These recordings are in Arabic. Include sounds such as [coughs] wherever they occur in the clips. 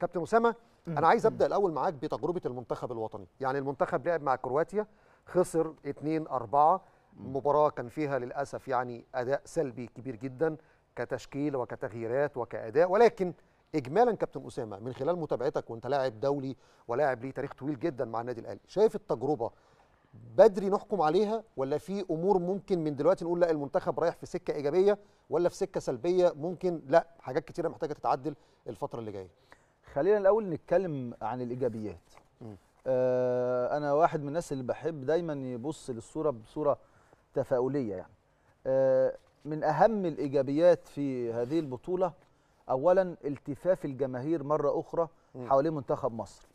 كابتن اسامه انا عايز ابدا الاول معاك بتجربه المنتخب الوطني يعني المنتخب لعب مع كرواتيا خسر 2 4 مباراه كان فيها للاسف يعني اداء سلبي كبير جدا كتشكيل وكتغييرات وكاداء ولكن اجمالا كابتن اسامه من خلال متابعتك وانت لاعب دولي ولاعب ليه تاريخ طويل جدا مع النادي الاهلي شايف التجربه بدري نحكم عليها ولا في امور ممكن من دلوقتي نقول لا المنتخب رايح في سكه ايجابيه ولا في سكه سلبيه ممكن لا حاجات كتيره محتاجه تتعدل الفتره اللي جايه خلينا الاول نتكلم عن الايجابيات آه انا واحد من الناس اللي بحب دايما يبص للصوره بصوره تفاؤليه يعني آه من اهم الايجابيات في هذه البطوله اولا التفاف الجماهير مره اخرى حوالين منتخب مصر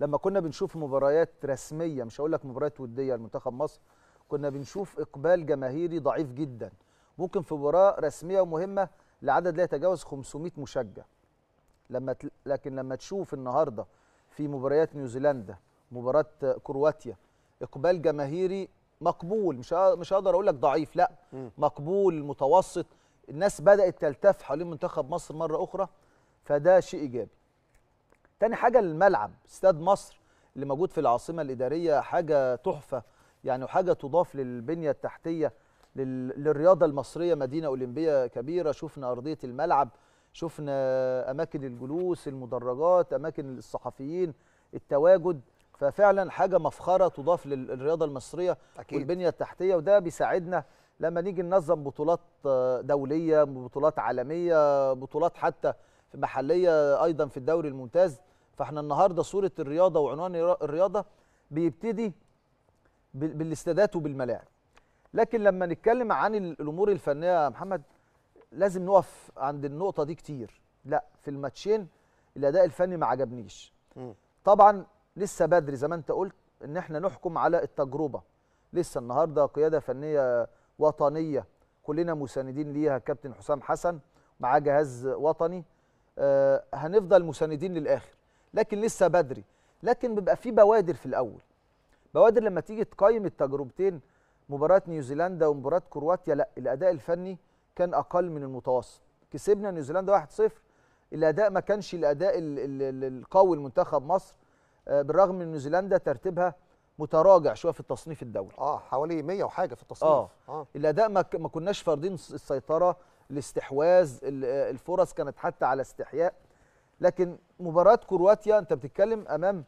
لما كنا بنشوف مباريات رسميه مش هقول لك مباريات وديه لمنتخب مصر كنا بنشوف اقبال جماهيري ضعيف جدا ممكن في مباراه رسميه ومهمه لعدد لا يتجاوز 500 مشجع لما تل... لكن لما تشوف النهارده في مباريات نيوزيلندا مباراه كرواتيا اقبال جماهيري مقبول مش مش هقدر اقول لك ضعيف لا مقبول متوسط الناس بدات تلتف حوالين منتخب مصر مره اخرى فده شيء ايجابي تاني حاجه الملعب استاد مصر اللي موجود في العاصمه الاداريه حاجه تحفه يعني وحاجه تضاف للبنيه التحتيه للرياضه المصريه مدينه اولمبيه كبيره شفنا ارضيه الملعب شفنا اماكن الجلوس المدرجات اماكن الصحفيين التواجد ففعلا حاجه مفخره تضاف للرياضه المصريه أكيد. والبنيه التحتيه وده بيساعدنا لما نيجي ننظم بطولات دوليه بطولات عالميه بطولات حتى محليه ايضا في الدوري الممتاز فاحنا النهارده صوره الرياضه وعنوان الرياضه بيبتدي بالاستادات وبالملاعب لكن لما نتكلم عن الامور الفنيه يا محمد لازم نقف عند النقطه دي كتير لا في الماتشين الاداء الفني ما عجبنيش طبعا لسه بدري زي ما انت قلت ان احنا نحكم على التجربه لسه النهارده قياده فنيه وطنيه كلنا مساندين ليها كابتن حسام حسن معاه جهاز وطني آه هنفضل مساندين للاخر لكن لسه بدري لكن بيبقى في بوادر في الاول بوادر لما تيجي تقيم التجربتين مباراه نيوزيلندا ومباراه كرواتيا لا الاداء الفني كان اقل من المتوسط كسبنا نيوزيلندا 1-0 الاداء ما كانش الاداء القوي لمنتخب مصر آه، بالرغم من نيوزيلندا ترتيبها متراجع شويه في التصنيف الدولي اه حوالي 100 وحاجه في التصنيف اه, آه. الاداء ما, كناش فارضين السيطره الاستحواذ الفرص كانت حتى على استحياء لكن مباراه كرواتيا انت بتتكلم امام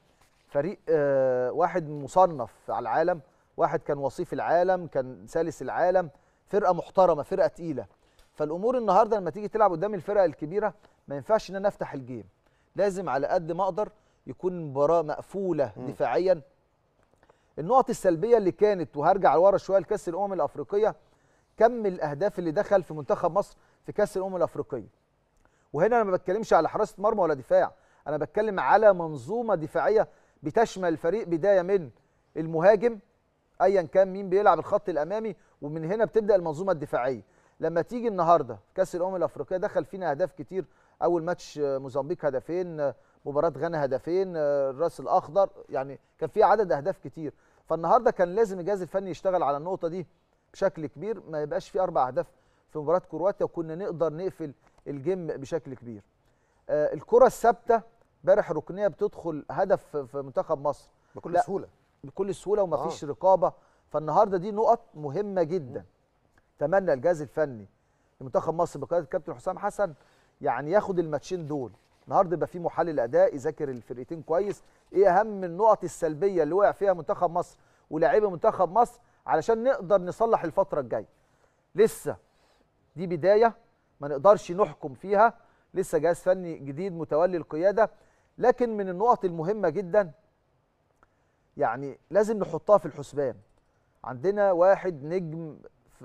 فريق آه واحد مصنف على العالم واحد كان وصيف العالم كان ثالث العالم فرقه محترمه فرقه تقيله فالامور النهارده لما تيجي تلعب قدام الفرق الكبيره ما ينفعش ان انا افتح الجيم لازم على قد ما اقدر يكون مباراه مقفوله م. دفاعيا النقط السلبيه اللي كانت وهرجع لورا شويه لكاس الامم الافريقيه كم الاهداف اللي دخل في منتخب مصر في كاس الامم الافريقيه وهنا انا ما بتكلمش على حراسه مرمى ولا دفاع انا بتكلم على منظومه دفاعيه بتشمل الفريق بدايه من المهاجم ايا كان مين بيلعب الخط الامامي ومن هنا بتبدا المنظومه الدفاعيه لما تيجي النهارده كاس الامم الافريقيه دخل فينا اهداف كتير اول ماتش آه، موزمبيق هدفين آه، مباراه غانا هدفين آه، الراس الاخضر يعني كان في عدد اهداف كتير فالنهارده كان لازم الجهاز الفني يشتغل على النقطه دي بشكل كبير ما يبقاش في اربع اهداف في مباراه كرواتيا وكنا نقدر نقفل الجيم بشكل كبير الكره الثابته امبارح ركنيه بتدخل هدف في منتخب مصر بكل سهوله بكل سهوله ومفيش آه. رقابه فالنهارده دي نقط مهمه جدا م. اتمنى الجهاز الفني لمنتخب مصر بقياده الكابتن حسام حسن يعني ياخد الماتشين دول النهارده يبقى في محلل اداء يذاكر الفرقتين كويس ايه اهم النقط السلبيه اللي وقع فيها منتخب مصر ولاعيبه منتخب مصر علشان نقدر نصلح الفتره الجايه لسه دي بدايه ما نقدرش نحكم فيها لسه جهاز فني جديد متولي القياده لكن من النقط المهمه جدا يعني لازم نحطها في الحسبان عندنا واحد نجم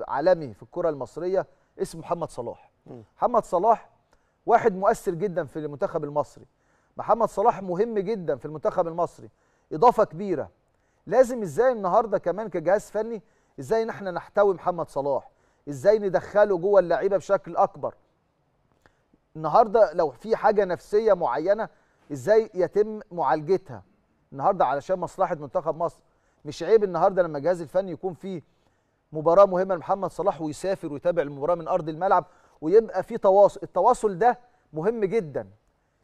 عالمي في الكره المصريه اسمه محمد صلاح محمد صلاح واحد مؤثر جدا في المنتخب المصري محمد صلاح مهم جدا في المنتخب المصري اضافه كبيره لازم ازاي النهارده كمان كجهاز فني ازاي ان احنا نحتوي محمد صلاح ازاي ندخله جوه اللعيبه بشكل اكبر النهارده لو في حاجه نفسيه معينه ازاي يتم معالجتها النهارده علشان مصلحه منتخب مصر مش عيب النهارده لما الجهاز الفني يكون فيه مباراه مهمه لمحمد صلاح ويسافر ويتابع المباراه من ارض الملعب ويبقى في تواصل التواصل ده مهم جدا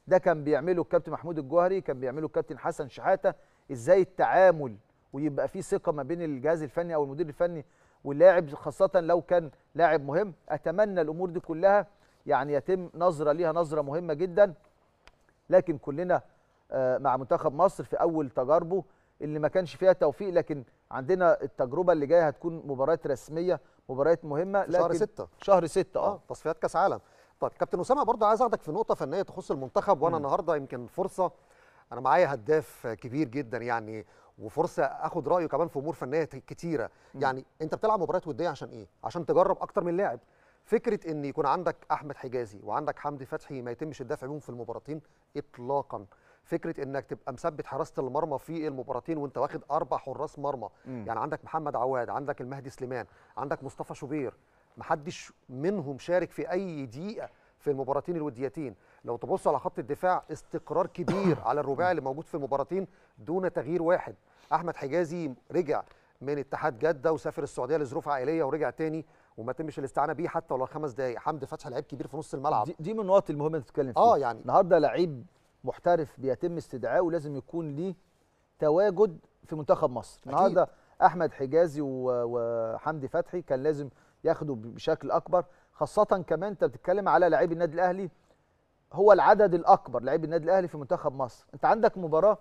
ده كان بيعمله الكابتن محمود الجوهري كان بيعمله الكابتن حسن شحاته ازاي التعامل ويبقى في ثقه ما بين الجهاز الفني او المدير الفني واللاعب خاصه لو كان لاعب مهم اتمنى الامور دي كلها يعني يتم نظره ليها نظره مهمه جدا لكن كلنا آه، مع منتخب مصر في اول تجاربه اللي ما كانش فيها توفيق لكن عندنا التجربه اللي جايه هتكون مباريات رسميه مباريات مهمه لكن شهر 6 شهر 6 اه تصفيات كاس عالم طيب كابتن اسامه برضه عايز اخدك في نقطه فنيه تخص المنتخب وانا م. النهارده يمكن فرصه انا معايا هداف كبير جدا يعني وفرصه اخد رايه كمان في امور فنيه كتيره م. يعني انت بتلعب مباريات وديه عشان ايه عشان تجرب اكتر من لاعب فكره ان يكون عندك احمد حجازي وعندك حمدي فتحي ما يتمش الدفع بيهم في المباراتين اطلاقا فكره انك تبقى مثبت حراسه المرمى في المباراتين وانت واخد اربع حراس مرمى مم. يعني عندك محمد عواد عندك المهدي سليمان عندك مصطفى شوبير محدش منهم شارك في اي دقيقه في المباراتين الوديتين لو تبص على خط الدفاع استقرار كبير [coughs] على الرباعي اللي موجود في المباراتين دون تغيير واحد احمد حجازي رجع من اتحاد جده وسافر السعوديه لظروف عائليه ورجع تاني وما تمش الاستعانه بيه حتى ولو خمس دقائق حمدي فتحي لعيب كبير في نص الملعب دي, دي من النقط المهمه اللي بتتكلم آه، فيها اه يعني النهارده لعيب محترف بيتم استدعائه ولازم يكون ليه تواجد في منتخب مصر النهارده احمد حجازي وحمدي فتحي كان لازم ياخدوا بشكل اكبر خاصه كمان انت بتتكلم على لاعبي النادي الاهلي هو العدد الاكبر لاعبي النادي الاهلي في منتخب مصر انت عندك مباراه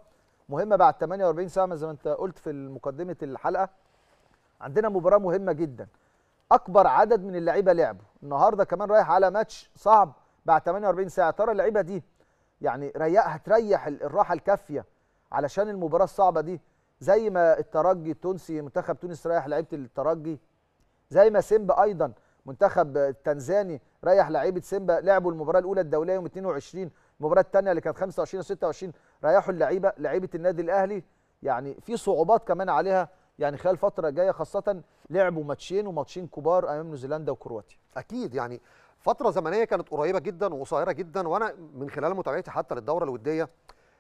مهمه بعد 48 ساعه زي ما انت قلت في مقدمه الحلقه عندنا مباراه مهمه جدا اكبر عدد من اللعيبه لعبوا النهارده كمان رايح على ماتش صعب بعد 48 ساعه ترى اللعيبه دي يعني ريق هتريح الراحه الكافيه علشان المباراه الصعبه دي زي ما الترجي التونسي منتخب تونس ريح لعيبه الترجي زي ما سيمبا ايضا منتخب التنزاني ريح لعيبه سيمبا لعبوا المباراه الاولى الدوليه يوم 22 المباراه الثانيه اللي كانت 25 و 26 ريحوا اللعيبه لعيبه النادي الاهلي يعني في صعوبات كمان عليها يعني خلال الفتره الجايه خاصه لعبوا ماتشين وماتشين كبار امام نيوزيلندا وكرواتيا اكيد يعني فتره زمنيه كانت قريبه جدا وقصيره جدا وانا من خلال متابعتي حتى للدوره الوديه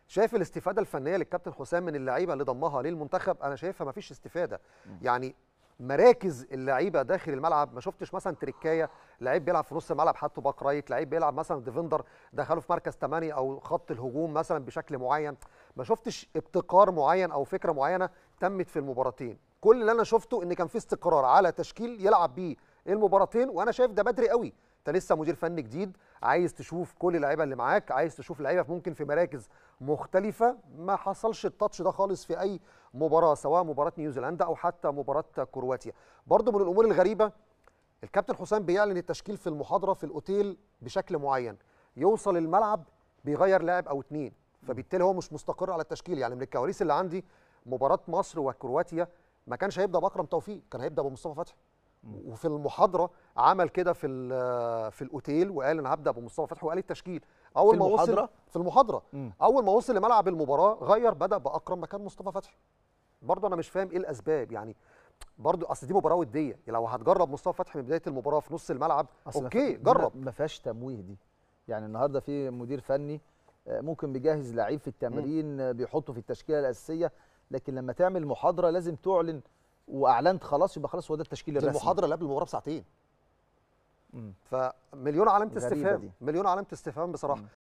شايف الاستفاده الفنيه للكابتن حسام من اللعيبه اللي ضمها للمنتخب انا شايفها ما فيش استفاده يعني مراكز اللعيبه داخل الملعب ما شفتش مثلا تريكايه لعيب بيلعب في نص الملعب حطه باك رايت لعيب بيلعب مثلا ديفندر دخله في مركز 8 او خط الهجوم مثلا بشكل معين ما شفتش ابتكار معين او فكره معينه تمت في المباراتين كل اللي انا شفته ان كان في استقرار على تشكيل يلعب بيه المباراتين وانا شايف ده بدري قوي انت لسه مدير فني جديد عايز تشوف كل اللعيبه اللي معاك عايز تشوف لعيبه ممكن في مراكز مختلفه ما حصلش التاتش ده خالص في اي مباراه سواء مباراه نيوزيلندا او حتى مباراه كرواتيا برضو من الامور الغريبه الكابتن حسام بيعلن التشكيل في المحاضره في الاوتيل بشكل معين يوصل الملعب بيغير لاعب او اتنين فبالتالي هو مش مستقر على التشكيل يعني من الكواليس اللي عندي مباراه مصر وكرواتيا ما كانش هيبدا باكرم توفيق كان هيبدا بمصطفى فتحي وفي المحاضره عمل كده في في الاوتيل وقال انا هبدا بمصطفى فتحي وقال التشكيل اول ما وصل في المحاضره مم. اول ما وصل لملعب المباراه غير بدا باكرم مكان مصطفى فتحي برضه انا مش فاهم ايه الاسباب يعني برضه اصل دي مباراه وديه لو هتجرب مصطفى فتحي من بدايه المباراه في نص الملعب اوكي جرب ما فيهاش تمويه دي يعني النهارده في مدير فني آه، ممكن بيجهز لعيب في التمرين مم. آه، بيحطه في التشكيله الاساسيه لكن لما تعمل محاضره لازم تعلن واعلنت خلاص يبقى خلاص هو ده التشكيل الرسمي المحاضره اللي قبل المباراه بساعتين فمليون علامه استفهام مليون علامه استفهام بصراحه